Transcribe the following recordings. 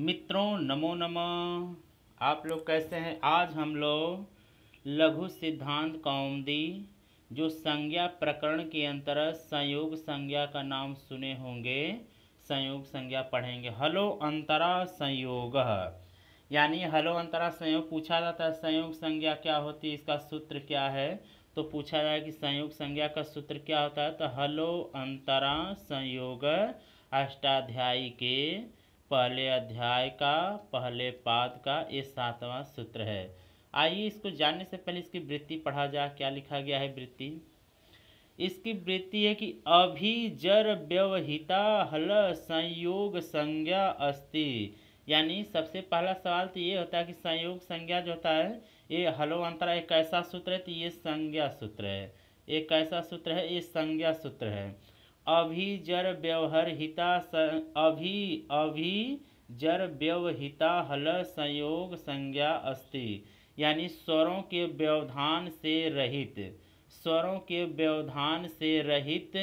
मित्रों नमो नमः आप लोग कैसे हैं आज हम लोग लघु सिद्धांत कौमदी जो संज्ञा प्रकरण के अंतर्गत संयोग संज्ञा का नाम सुने होंगे संयोग संज्ञा पढ़ेंगे हलो अंतरा संयोग यानी हलो अंतरा संयोग पूछा जाता है संयोग संज्ञा क्या होती है इसका सूत्र क्या है तो पूछा जाए कि संयोग संज्ञा का सूत्र क्या होता है तो हलो अंतरा संयोग अष्टाध्यायी के पहले अध्याय का पहले पाद का ये सातवां सूत्र है आइए इसको जानने से पहले इसकी वृत्ति पढ़ा जा क्या लिखा गया है वृत्ति इसकी वृत्ति है कि अभिजर व्यवहिता हल संयोग संज्ञा अस्ति यानी सबसे पहला सवाल तो ये होता है कि संयोग संज्ञा जो होता है ये हलो अंतरा एक ऐसा सूत्र है तो ये संज्ञा सूत्र है एक ऐसा सूत्र है ये संज्ञा सूत्र है अभिजर हिता अभी अभि जर व्यवहिता हल संयोग संज्ञा अस्ति यानी स्वरों के व्यवधान से रहित स्वरों के व्यवधान से रहित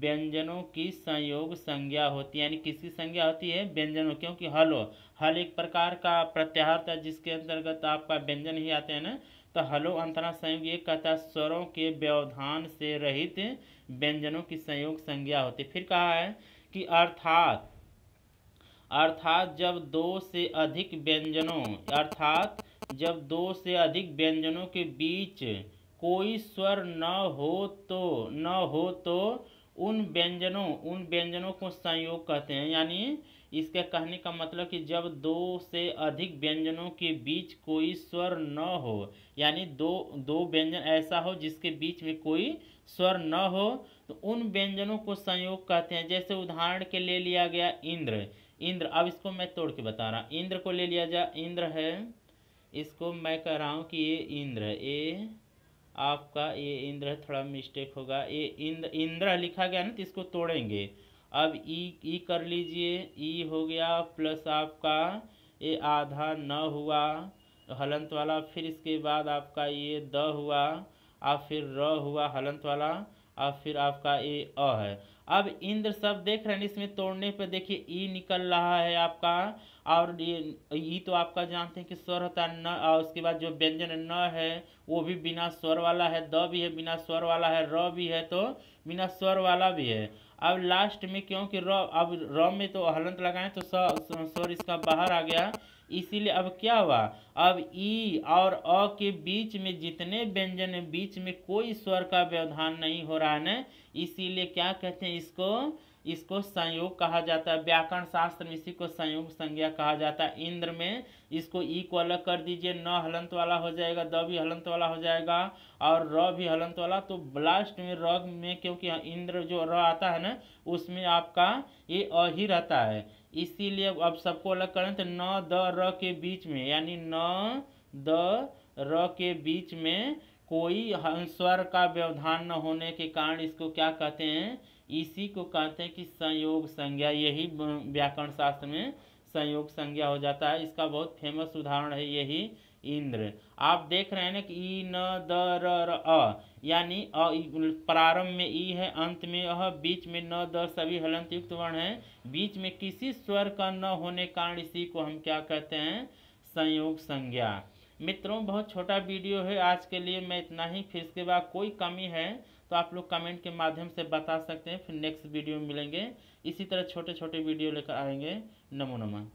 व्यंजनों की संयोग संज्ञा होती है यानी किसकी संज्ञा होती है व्यंजनों क्योंकि हल हो हल एक प्रकार का प्रत्याहार था जिसके अंतर्गत आपका व्यंजन ही आते हैं ना तो हलो अंतरा संयोग ये कहता है स्वरों के व्यवधान से रहित व्यंजनों की संयोग संज्ञा होती फिर कहा है कि अर्थात अर्थात जब दो से अधिक व्यंजनों अर्थात जब दो से अधिक व्यंजनों के बीच कोई स्वर न हो तो न हो तो उन व्यंजनों उन व्यंजनों को संयोग कहते हैं यानी इसका कहने का मतलब कि जब दो से अधिक व्यंजनों के बीच कोई स्वर न हो यानी दो दो व्यंजन ऐसा हो जिसके बीच में कोई स्वर न हो तो उन व्यंजनों को संयोग कहते हैं जैसे उदाहरण के ले लिया गया इंद्र इंद्र अब इसको मैं तोड़ के बता रहा हूँ इंद्र को ले लिया जा इंद्र है इसको मैं कह रहा हूँ कि ये इंद्र ए ये आपका ये इंद्र थोड़ा मिस्टेक होगा ये इंद्र इंद्र लिखा गया ना तो इसको तोड़ेंगे अब ई ई कर लीजिए ई हो गया प्लस आपका ये आधा न हुआ हलंत वाला फिर इसके बाद आपका ये द हुआ और फिर र हुआ हलंत वाला और फिर आपका ए अ है अब इंद्र सब देख रहे हैं इसमें तोड़ने पर देखिए ई निकल रहा है आपका और ई तो आपका जानते हैं कि स्वर होता है न और उसके बाद जो व्यंजन न है वो भी बिना स्वर वाला है द भी है बिना स्वर वाला है र भी है तो बिना स्वर वाला भी है अब लास्ट में क्योंकि र अब र में तो हलंत लगाएं तो स्वर इसका बाहर आ गया इसीलिए अब क्या हुआ अब ई और अ के बीच में जितने व्यंजन है बीच में कोई स्वर का व्यवधान नहीं हो रहा है ना इसीलिए क्या कहते हैं इसको इसको संयोग कहा जाता है व्याकरण शास्त्र में इसी को संयोग संज्ञा कहा जाता है इंद्र में इसको ई को अलग कर दीजिए न हलंत वाला हो जाएगा द भी हलंत वाला हो जाएगा और र भी हलंत वाला तो ब्लास्ट में र में क्योंकि इंद्र जो र आता है ना उसमें आपका ये अ ही रहता है इसीलिए अब सबको अलग करें तो न द र के बीच में यानी न द र के बीच में कोई स्वर का व्यवधान न होने के कारण इसको क्या कहते हैं इसी को कहते हैं कि संयोग संज्ञा यही व्याकरण शास्त्र में संयोग संज्ञा हो जाता है इसका बहुत फेमस उदाहरण है यही इंद्र आप देख रहे हैं ना कि ई न द र, अ यानी अ प्रारंभ में ई है अंत में अह बीच में न द सभी हलंत युक्त वर्ण है बीच में किसी स्वर का न होने कारण इसी को हम क्या कहते हैं संयोग संज्ञा मित्रों बहुत छोटा वीडियो है आज के लिए मैं इतना ही फिर इसके बाद कोई कमी है तो आप लोग कमेंट के माध्यम से बता सकते हैं फिर नेक्स्ट वीडियो में मिलेंगे इसी तरह छोटे छोटे वीडियो लेकर आएंगे नमो नमा